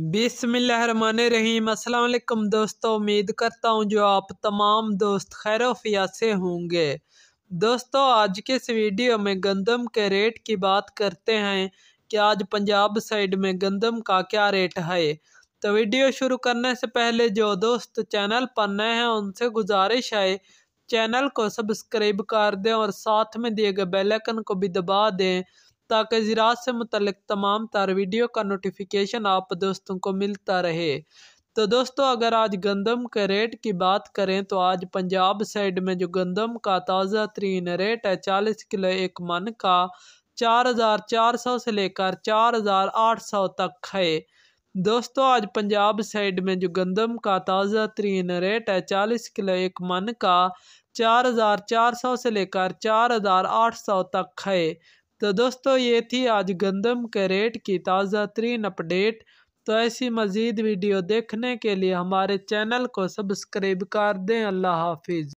बिसमीम अल्लाम दोस्तों उम्मीद करता हूँ जो आप तमाम दोस्त खैर फियात से होंगे दोस्तों आज के इस वीडियो में गंदम के रेट की बात करते हैं कि आज पंजाब साइड में गंदम का क्या रेट है तो वीडियो शुरू करने से पहले जो दोस्त चैनल पर नए हैं उनसे गुजारिश है चैनल को सब्सक्राइब कर दें और साथ में दिए गए बेल आइकन को भी दबा दें ताकि ज़रात से मुतलक तमाम तार वीडियो का नोटिफिकेशन आप दोस्तों को मिलता रहे तो दोस्तों अगर आज गंदम के रेट की बात करें तो आज पंजाब साइड में जो गंदम का ताज़ा तरीन रेट है चालीस किलो एक मन का चार हज़ार चार सौ से लेकर चार हज़ार आठ सौ तक है दोस्तों आज पंजाब साइड में जो गंदम का ताज़ा तरीन रेट है चालीस किलो एक मन का चार हज़ार चार सौ से लेकर चार हज़ार आठ सौ तक है तो दोस्तों ये थी आज गंदम के रेट की ताज़ा तरीन अपडेट तो ऐसी मज़ीद वीडियो देखने के लिए हमारे चैनल को सब्सक्राइब कर दें अल्लाह हाफिज़